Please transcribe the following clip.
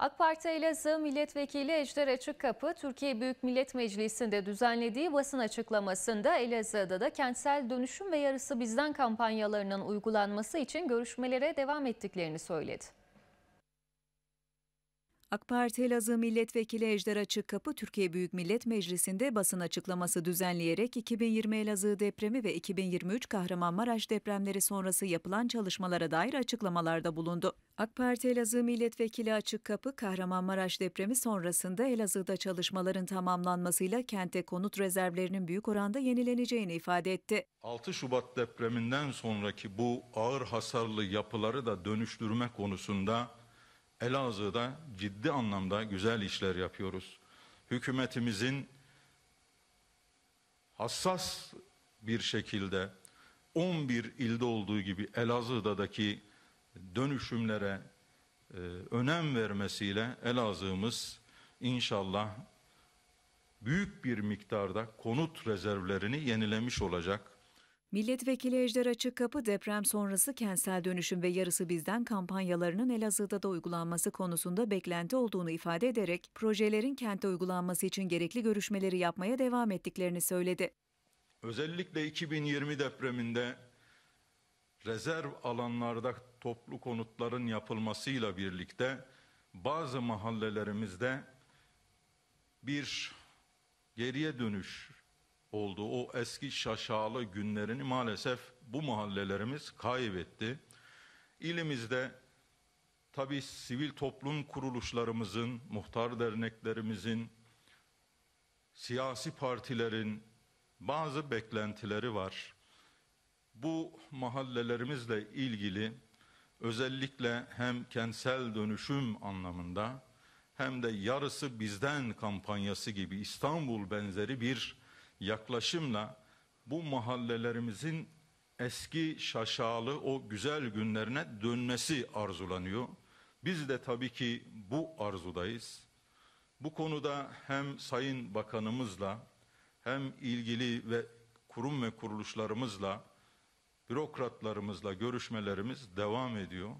AK Parti Elazığ Milletvekili Ejder Açıkkapı, Türkiye Büyük Millet Meclisi'nde düzenlediği basın açıklamasında Elazığ'da da kentsel dönüşüm ve yarısı bizden kampanyalarının uygulanması için görüşmelere devam ettiklerini söyledi. AK Parti Elazığ Milletvekili Ejder Açık Kapı Türkiye Büyük Millet Meclisi'nde basın açıklaması düzenleyerek 2020 Elazığ depremi ve 2023 Kahramanmaraş depremleri sonrası yapılan çalışmalara dair açıklamalarda bulundu. AK Parti Elazığ Milletvekili Açık Kapı, Kahramanmaraş depremi sonrasında Elazığ'da çalışmaların tamamlanmasıyla kente konut rezervlerinin büyük oranda yenileneceğini ifade etti. 6 Şubat depreminden sonraki bu ağır hasarlı yapıları da dönüştürme konusunda Elazığ'da ciddi anlamda güzel işler yapıyoruz. Hükümetimizin hassas bir şekilde 11 ilde olduğu gibi Elazığ'daki dönüşümlere e, önem vermesiyle Elazığ'ımız inşallah büyük bir miktarda konut rezervlerini yenilemiş olacak. Milletvekili Ejder açık kapı deprem sonrası kentsel dönüşüm ve yarısı bizden kampanyalarının Elazığ'da da uygulanması konusunda beklenti olduğunu ifade ederek projelerin kente uygulanması için gerekli görüşmeleri yapmaya devam ettiklerini söyledi. Özellikle 2020 depreminde rezerv alanlarda toplu konutların yapılmasıyla birlikte bazı mahallelerimizde bir geriye dönüş oldu o eski şaşalı günlerini maalesef bu mahallelerimiz kaybetti. İlimizde tabi sivil toplum kuruluşlarımızın, muhtar derneklerimizin, siyasi partilerin bazı beklentileri var. Bu mahallelerimizle ilgili özellikle hem kentsel dönüşüm anlamında hem de yarısı bizden kampanyası gibi İstanbul benzeri bir yaklaşımla bu mahallelerimizin eski şaşalı o güzel günlerine dönmesi arzulanıyor. Biz de tabii ki bu arzudayız. Bu konuda hem Sayın Bakanımızla hem ilgili ve kurum ve kuruluşlarımızla bürokratlarımızla görüşmelerimiz devam ediyor.